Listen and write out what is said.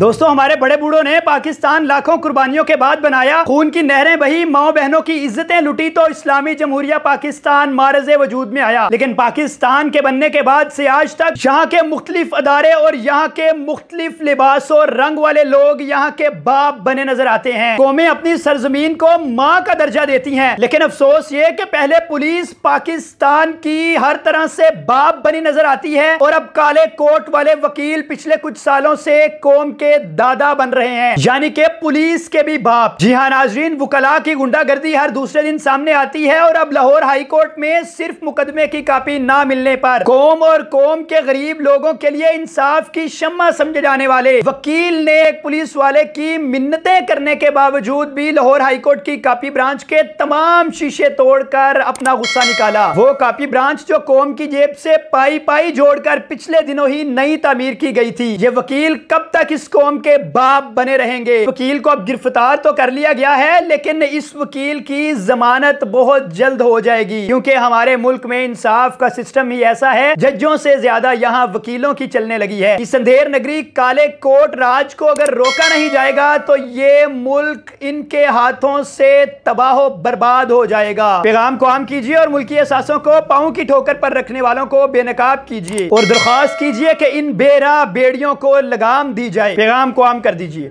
दोस्तों हमारे बड़े बूढ़ों ने पाकिस्तान लाखों कुर्बानियों के बाद बनाया खून की नहरें बही माओ बहनों की इज्जतें लुटी तो इस्लामी जमहूरिया पाकिस्तान मारज वजूद में आया लेकिन पाकिस्तान के बनने के बाद से आज तक यहाँ के मुख्तलिफ अदारे और यहाँ के मुख्तलिफ लिबास और रंग वाले लोग यहाँ के बाप बने नजर आते हैं कौमे अपनी सरजमीन को माँ का दर्जा देती है लेकिन अफसोस ये की पहले पुलिस पाकिस्तान की हर तरह से बाप बनी नजर आती है और अब काले कोट वाले वकील पिछले कुछ सालों से कौम के दादा बन रहे हैं यानी के पुलिस के भी बाप जी हाँ नाजरीन वकला की गुंडागर्दी हर दूसरे दिन सामने आती है और अब लाहौर हाईकोर्ट में सिर्फ मुकदमे की कापी ना मिलने पर कौम और कौम के गरीब लोगों के लिए इंसाफ की क्षमा समझे जाने वाले वकील ने एक पुलिस वाले की मिन्नतें करने के बावजूद भी लाहौर हाईकोर्ट की कापी ब्रांच के तमाम शीशे तोड़कर अपना गुस्सा निकाला वो कापी ब्रांच जो कौम की जेब से पाई पाई जोड़कर पिछले दिनों ही नई तमीर की गई थी ये वकील कब तक इस कौम के बाप बने रहेंगे वकील को अब गिरफ्तार तो कर लिया गया है लेकिन इस वकील की जमानत बहुत जल्द हो जाएगी क्योंकि हमारे मुल्क में इंसाफ का सिस्टम ही ऐसा है जजों से ज्यादा यहाँ वकीलों की चलने लगी है इस अंधेर नगरी काले कोट राज को अगर रोका नहीं जाएगा तो ये मुल्क इनके हाथों से तबाह बर्बाद हो जाएगा पैगाम को आम कीजिए और मुल्की असासों को पाओ की ठोकर पर रखने वालों को बेनकाब कीजिए और दरख्वास्त कीजिए कि इन बेरा बेड़ियों को लगाम दी जाए पैगाम को आम कर दीजिए